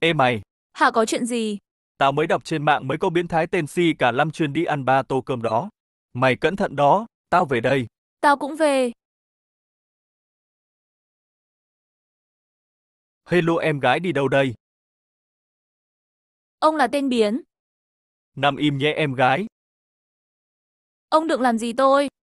Ê mày! Hả có chuyện gì? Tao mới đọc trên mạng mới có biến thái tên si cả lăm chuyên đi ăn ba tô cơm đó. Mày cẩn thận đó, tao về đây. Tao cũng về. Hello em gái đi đâu đây? Ông là tên biến. Nằm im nhé em gái. Ông đừng làm gì tôi.